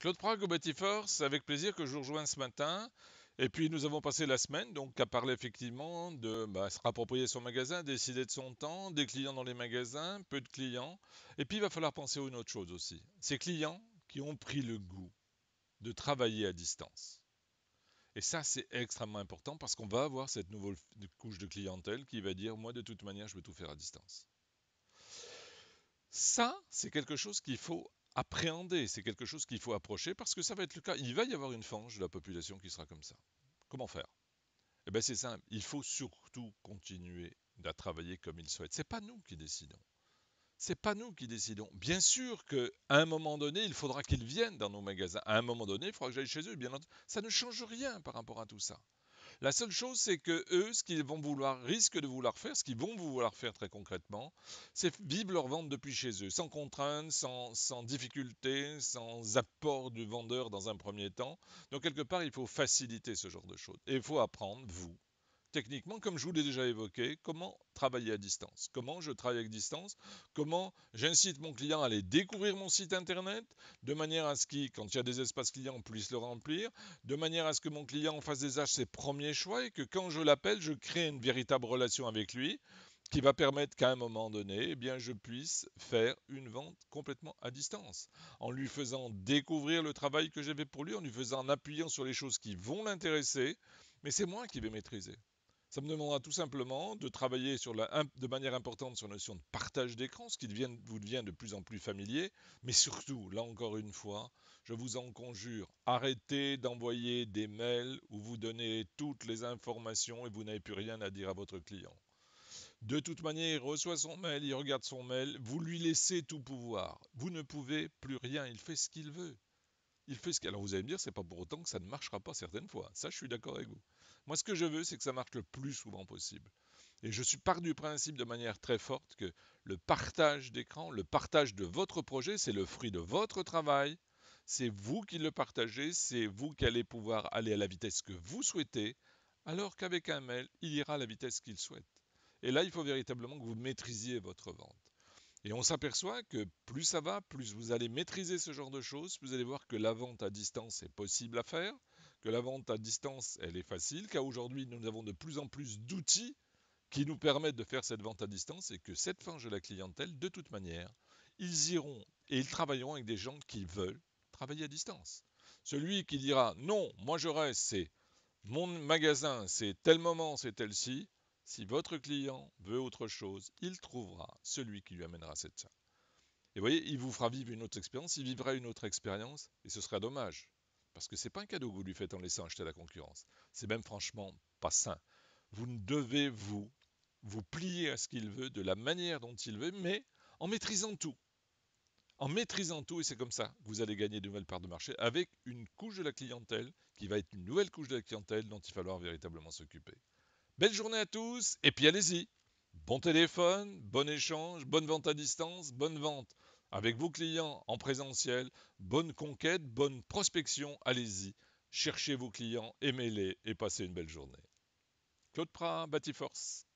Claude Prague au avec plaisir que je vous rejoins ce matin. Et puis nous avons passé la semaine donc à parler effectivement de bah, se rapproprier son magasin, décider de son temps, des clients dans les magasins, peu de clients. Et puis il va falloir penser à une autre chose aussi. Ces clients qui ont pris le goût de travailler à distance. Et ça, c'est extrêmement important parce qu'on va avoir cette nouvelle couche de clientèle qui va dire, moi, de toute manière, je vais tout faire à distance. Ça, c'est quelque chose qu'il faut appréhender, c'est quelque chose qu'il faut approcher parce que ça va être le cas. Il va y avoir une fange de la population qui sera comme ça. Comment faire Eh bien c'est simple, il faut surtout continuer à travailler comme il souhaite. C'est pas nous qui décidons. C'est pas nous qui décidons. Bien sûr qu'à un moment donné, il faudra qu'ils viennent dans nos magasins. À un moment donné, il faudra que j'aille chez eux. Bien entendu, ça ne change rien par rapport à tout ça. La seule chose, c'est que eux, ce qu'ils vont vouloir, risquent de vouloir faire, ce qu'ils vont vouloir faire très concrètement, c'est vivre leur vente depuis chez eux, sans contrainte, sans, sans difficulté, sans apport du vendeur dans un premier temps. Donc, quelque part, il faut faciliter ce genre de choses. Et il faut apprendre, vous, techniquement, comme je vous l'ai déjà évoqué, comment travailler à distance, comment je travaille à distance, comment j'incite mon client à aller découvrir mon site internet, de manière à ce qu'il, quand il y a des espaces clients, on puisse le remplir, de manière à ce que mon client fasse des achats ses premiers choix et que quand je l'appelle, je crée une véritable relation avec lui qui va permettre qu'à un moment donné, eh bien, je puisse faire une vente complètement à distance, en lui faisant découvrir le travail que j'avais pour lui, en lui faisant en appuyant sur les choses qui vont l'intéresser, mais c'est moi qui vais maîtriser. Ça me demandera tout simplement de travailler de manière importante sur la notion de partage d'écran, ce qui vous devient de plus en plus familier. Mais surtout, là encore une fois, je vous en conjure, arrêtez d'envoyer des mails où vous donnez toutes les informations et vous n'avez plus rien à dire à votre client. De toute manière, il reçoit son mail, il regarde son mail, vous lui laissez tout pouvoir. Vous ne pouvez plus rien, il fait ce qu'il veut. Il fait ce Alors vous allez me dire, c'est pas pour autant que ça ne marchera pas certaines fois. Ça, je suis d'accord avec vous. Moi, ce que je veux, c'est que ça marche le plus souvent possible. Et je suis part du principe de manière très forte que le partage d'écran, le partage de votre projet, c'est le fruit de votre travail. C'est vous qui le partagez, c'est vous qui allez pouvoir aller à la vitesse que vous souhaitez, alors qu'avec un mail, il ira à la vitesse qu'il souhaite. Et là, il faut véritablement que vous maîtrisiez votre vente. Et on s'aperçoit que plus ça va, plus vous allez maîtriser ce genre de choses, vous allez voir que la vente à distance est possible à faire, que la vente à distance, elle est facile, car aujourd'hui, nous avons de plus en plus d'outils qui nous permettent de faire cette vente à distance et que cette fin de la clientèle, de toute manière, ils iront et ils travailleront avec des gens qui veulent travailler à distance. Celui qui dira non, moi je reste, c'est mon magasin, c'est tel moment, c'est tel-ci, si votre client veut autre chose, il trouvera celui qui lui amènera cette chose. Et vous voyez, il vous fera vivre une autre expérience, il vivra une autre expérience, et ce sera dommage. Parce que ce n'est pas un cadeau que vous lui faites en laissant acheter la concurrence. C'est même franchement pas sain. Vous ne devez vous, vous plier à ce qu'il veut, de la manière dont il veut, mais en maîtrisant tout. En maîtrisant tout, et c'est comme ça que vous allez gagner de nouvelles parts de marché, avec une couche de la clientèle qui va être une nouvelle couche de la clientèle dont il va falloir véritablement s'occuper. Belle journée à tous et puis allez-y. Bon téléphone, bon échange, bonne vente à distance, bonne vente avec vos clients en présentiel, bonne conquête, bonne prospection, allez-y. Cherchez vos clients, aimez-les et passez une belle journée. Claude Prat, Batiforce.